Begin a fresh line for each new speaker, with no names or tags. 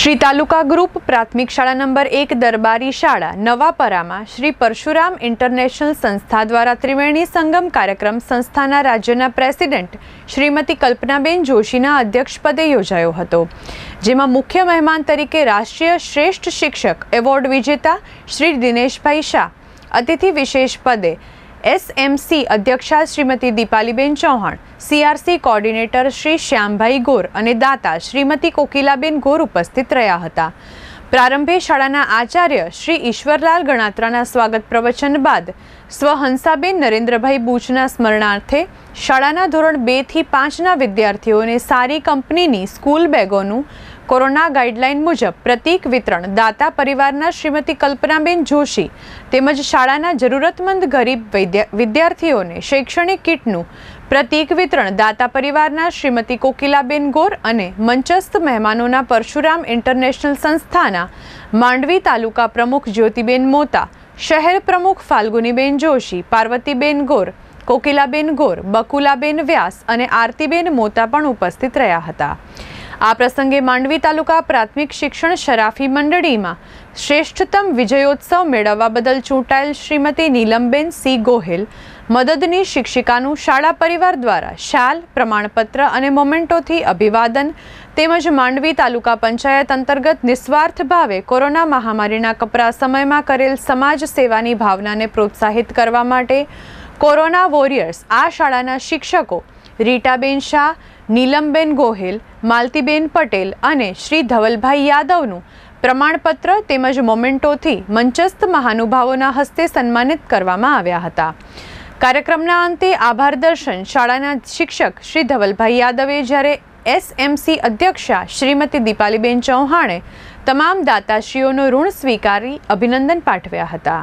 શ્રી તાલુકા group પ્રાથમિક શાળા number એક દરબારી શાળા નવાપરામાં શ્રી પરશુરામ ઇન્ટરનેશનલ સંસ્થા દ્વારા ત્રિવેણી સંગમ કાર્યક્રમ સંસ્થાના રાજ્યના પ્રેસિડેન્ટ શ્રીમતી કલ્પનાબેન જોશીના અધ્યક્ષપદે યોજાયો હતો જેમાં મુખ્ય મહેમાન તરીકે રાષ્ટ્રીય શ્રેષ્ઠ શિક્ષક એવોર્ડ વિજેતા શ્રી દિનેશભાઈ શાહ અતિથિ વિશેષ પદે એસએમસી અધ્યક્ષા શ્રીમતી દીપાલીબેન ચૌહાણ સીઆરસી કોર્ડિનેટર શ્રી શ્યામભાઈ ગોર અને દાતા શ્રીમતી કોકિલાબેન ગોર ઉપસ્થિત રહ્યા હતા પ્રારંભે શાળાના આચાર્ય શ્રી ઈશ્વરલાલ ગણાત્રાના સ્વાગત પ્રવચન બાદ સ્વહંસાબેન નરેન્દ્રભાઈ બૂચના સ્મરણાર્થે શાળાના ધોરણ બેથી પાંચના વિદ્યાર્થીઓને સારી કંપનીની સ્કૂલ બેગોનું કોરોના ગાઈડલાઇન મુજબ પ્રતીક વિતરણ દાતા પરિવારના શ્રીમતી કલ્પનાબેન જોશી તેમજ શાળાના જરૂરતમંદ ગરીબ વિદ્યાર્થીઓને શૈક્ષણિક કીટનું પ્રતિક વિતરણ દાતા પરિવારના શ્રીમતી કોકિલાબેન ગોર અને મંચસ્થ મહેમાનોના પરશુરામ ઇન્ટરનેશનલ સંસ્થાના માંડવી તાલુકા પ્રમુખ જ્યોતિબેન મોતા શહેર પ્રમુખ ફાલ્ગુનીબેન જોશી પાર્વતીબેન ગોર કોકિલાબેન ગોર બકુલાબેન વ્યાસ અને આરતીબેન મોતા પણ ઉપસ્થિત રહ્યા હતા આ પ્રસંગે માંડવી તાલુકા પ્રાથમિક શિક્ષણ શરાફી મંડળીમાં શ્રેષ્ઠતમ વિજયોત્સવ મેળવવા બદલ ચૂંટાયેલ શ્રીમતી નીલમબેન સી ગોહિલ મદદની શિક્ષિકાનું શાળા પરિવાર દ્વારા શાલ પ્રમાણપત્ર અને મોમેન્ટોથી અભિવાદન તેમજ માંડવી તાલુકા પંચાયત અંતર્ગત નિસ્વાર્થ ભાવે કોરોના મહામારીના કપરા સમયમાં કરેલ સમાજ સેવાની ભાવનાને પ્રોત્સાહિત કરવા માટે કોરોના વોરિયર્સ આ શાળાના શિક્ષકો રીટાબેન શાહ નીલમબેન ગોહેલ માલતીબેન પટેલ અને શ્રી ધવલભાઈ યાદવનું પ્રમાણપત્ર તેમજ મોમેન્ટોથી મંચસ્થ મહાનુભાવોના હસ્તે સન્માનિત કરવામાં આવ્યા હતા કાર્યક્રમના અંતે આભાર દર્શન શાળાના શિક્ષક શ્રી ધવલભાઈ યાદવે જ્યારે એસએમસી અધ્યક્ષા શ્રીમતી દીપાલીબેન ચૌહાણે તમામ દાતાશ્રીઓનો ઋણ સ્વીકારી અભિનંદન પાઠવ્યા હતા